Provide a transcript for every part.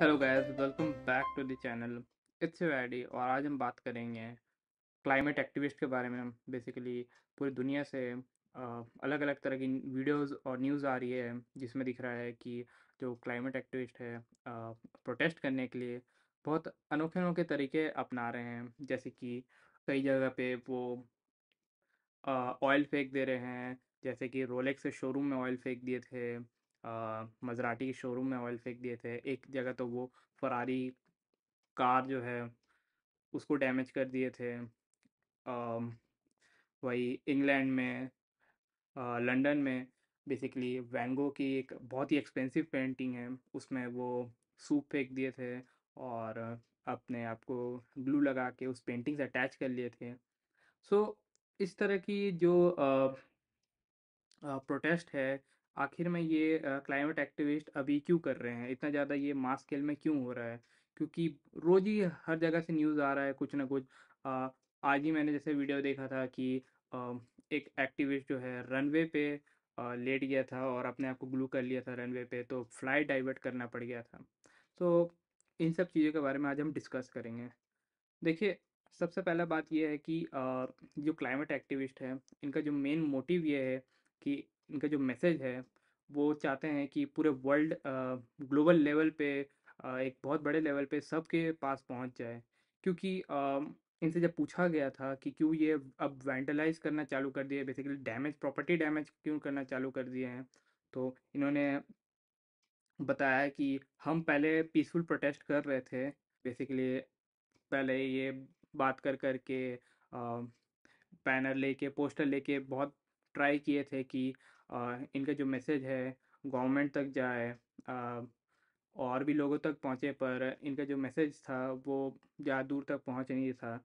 hello guys welcome back to the channel it's ID और आज हम बात करेंगे क्लाइमेट एक्टिविस्ट के बारे में हम बेसिकली पूरी दुनिया से अलग अलग तरह की वीडियोस और न्यूज़ आ रही है जिसमें दिख रहा है कि जो क्लाइमेट एक्टिविस्ट है प्रोटेस्ट करने के लिए बहुत अनोखे अनोखे तरीके अपना रहे हैं जैसे कि कई जगह पे वो ऑयल फेंक दे रहे हैं जैसे कि रोलेक्स शोरूम में ऑयल फेंक दिए थे मजराटी के शोरूम में ऑयल फेंक दिए थे एक जगह तो वो फरारी कार जो है उसको डैमेज कर दिए थे वही इंग्लैंड में लंदन में बेसिकली वैंगो की एक बहुत ही एक्सपेंसिव पेंटिंग है उसमें वो सूप फेंक दिए थे और अपने आप को ग्लू लगा के उस पेंटिंग से अटैच कर लिए थे सो so, इस तरह की जो प्रोटेस्ट है आखिर में ये क्लाइमेट एक्टिविस्ट अभी क्यों कर रहे हैं इतना ज़्यादा ये मास स्केल में क्यों हो रहा है क्योंकि रोज ही हर जगह से न्यूज़ आ रहा है कुछ ना कुछ आ, आज ही मैंने जैसे वीडियो देखा था कि आ, एक एक्टिविस्ट जो है रनवे पे आ, लेट गया था और अपने आप को ग्लू कर लिया था रनवे पे तो फ्लाइट डाइवर्ट करना पड़ गया था तो इन सब चीज़ों के बारे में आज हम डिस्कस करेंगे देखिए सबसे पहला बात यह है कि जो क्लाइमेट एक्टिविस्ट है इनका जो मेन मोटिव ये है कि इनका जो मैसेज है वो चाहते हैं कि पूरे वर्ल्ड ग्लोबल लेवल पे एक बहुत बड़े लेवल पे सबके पास पहुंच जाए क्योंकि इनसे जब पूछा गया था कि क्यों ये अब वैंडलाइज करना चालू कर दिए बेसिकली डैमेज प्रॉपर्टी डैमेज क्यों करना चालू कर दिए हैं तो इन्होंने बताया कि हम पहले पीसफुल प्रोटेस्ट कर रहे थे बेसिकली पहले ये बात कर कर के बैनर लेके पोस्टर लेके बहुत ट्राई किए थे कि इनका जो मैसेज है गवर्नमेंट तक जाए और भी लोगों तक पहुँचे पर इनका जो मैसेज था वो ज़्यादा दूर तक पहुँच नहीं था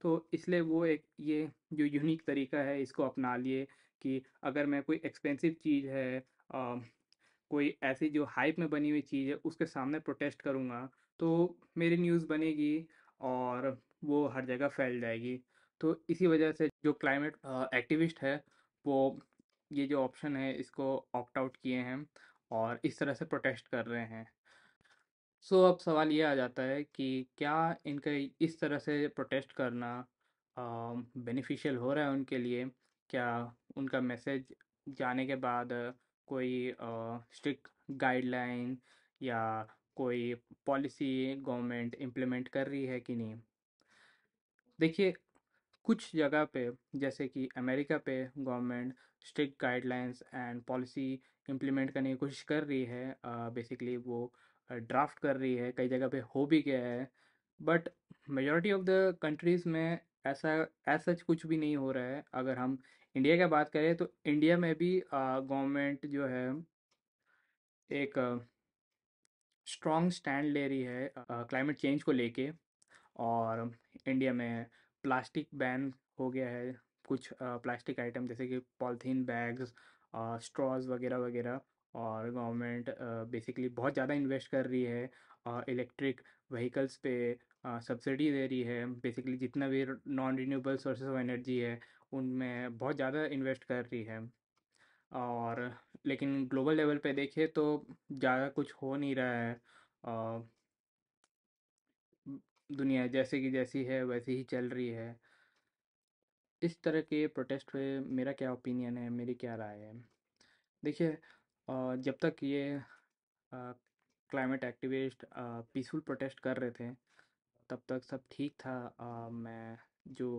तो इसलिए वो एक ये जो यूनिक तरीका है इसको अपना लिए कि अगर मैं कोई एक्सपेंसिव चीज़ है आ, कोई ऐसी जो हाइप में बनी हुई चीज़ है उसके सामने प्रोटेस्ट करूँगा तो मेरी न्यूज़ बनेगी और वो हर जगह फैल जाएगी तो इसी वजह से जो क्लाइमेट एक्टिविस्ट है वो ये जो ऑप्शन है इसको ऑप्ट आउट किए हैं और इस तरह से प्रोटेस्ट कर रहे हैं सो so, अब सवाल ये आ जाता है कि क्या इनका इस तरह से प्रोटेस्ट करना बेनिफिशियल हो रहा है उनके लिए क्या उनका मैसेज जाने के बाद कोई स्ट्रिक्ट गाइडलाइन या कोई पॉलिसी गवर्नमेंट इम्प्लीमेंट कर रही है कि नहीं देखिए कुछ जगह पे जैसे कि अमेरिका पे government strict guidelines and policy implement करने की कोशिश कर रही है बेसिकली uh, वो ड्राफ्ट uh, कर रही है कई जगह पे हो भी गया है but majority of the countries में ऐसा ऐसा कुछ भी नहीं हो रहा है अगर हम इंडिया की बात करें तो इंडिया में भी गवर्नमेंट जो है एक स्ट्रॉन्ग स्टैंड ले रही है क्लाइमेट चेंज को लेके और इंडिया में प्लास्टिक बैन हो गया है कुछ प्लास्टिक आइटम जैसे कि पॉलिथीन बैग्स स्ट्रॉज वगैरह वगैरह और गवर्नमेंट बेसिकली बहुत ज़्यादा इन्वेस्ट कर रही है इलेक्ट्रिक व्हीकल्स पे सब्सिडी दे रही है बेसिकली जितना भी non renewable sources of energy है उनमें बहुत ज़्यादा इन्वेस्ट कर रही है और लेकिन ग्लोबल लेवल पे देखें तो ज़्यादा कुछ हो नहीं रहा है दुनिया जैसे कि जैसी है वैसी ही चल रही है इस तरह के प्रोटेस्ट पे मेरा क्या ओपिनियन है मेरी क्या राय है देखिए जब तक ये क्लाइमेट एक्टिविस्ट पीसफुल प्रोटेस्ट कर रहे थे तब तक सब ठीक था आ, मैं जो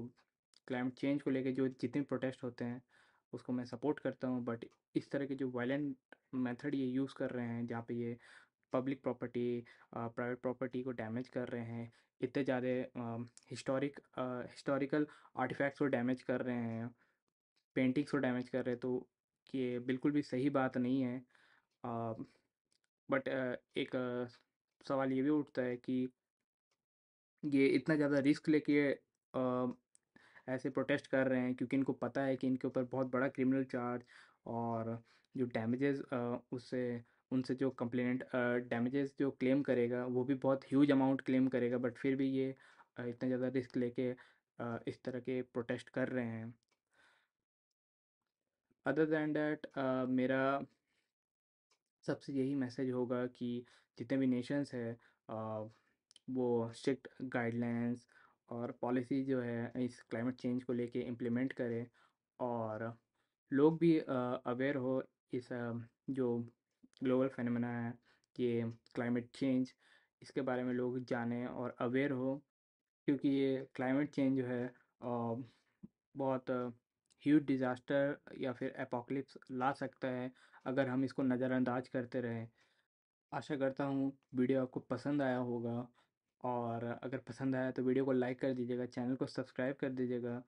क्लाइमेट चेंज को लेके जो जितने प्रोटेस्ट होते हैं उसको मैं सपोर्ट करता हूँ बट इस तरह के जो वायलेंट मेथड ये यूज़ कर रहे हैं जहाँ पे ये पब्लिक प्रॉपर्टी प्राइवेट प्रॉपर्टी को डैमेज कर रहे हैं इतने ज़्यादा हिस्टोरिक हिस्टोरिकल आर्टिफैक्ट्स को डैमेज कर रहे हैं पेंटिंग्स को डैमेज कर रहे हैं तो ये बिल्कुल भी सही बात नहीं है बट एक सवाल ये भी उठता है कि ये इतना ज़्यादा रिस्क लेके ऐसे प्रोटेस्ट कर रहे हैं क्योंकि इनको पता है कि इनके ऊपर बहुत बड़ा क्रिमिनल चार्ज और जो डैमेजेस उससे उनसे जो कंप्लेनेंट डैमेजेस जो क्लेम करेगा वो भी बहुत ह्यूज अमाउंट क्लेम करेगा बट फिर भी ये इतना ज़्यादा रिस्क लेके इस तरह के प्रोटेस्ट कर रहे हैं अदर दैन डैट मेरा सबसे यही मैसेज होगा कि जितने भी नेशंस है uh, वो स्ट्रिक्ट गाइडलाइंस और पॉलिसी जो है इस क्लाइमेट चेंज को लेके इम्प्लीमेंट करें और लोग भी अवेयर uh, हो इस uh, जो ग्लोबल फेनमना है ये क्लाइमेट चेंज इसके बारे में लोग जाने और अवेयर हो क्योंकि ये क्लाइमेट चेंज जो है बहुत ह्यूज डिज़ास्टर या फिर एपोकलिप्स ला सकता है अगर हम इसको नज़रअंदाज करते रहें आशा करता हूँ वीडियो आपको पसंद आया होगा और अगर पसंद आया तो वीडियो को लाइक कर दीजिएगा चैनल को सब्सक्राइब कर दीजिएगा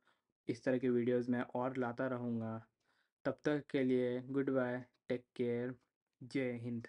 इस तरह के वीडियोस मैं और लाता रहूँगा तब तक के लिए गुड बाय टेक केयर जय हिंद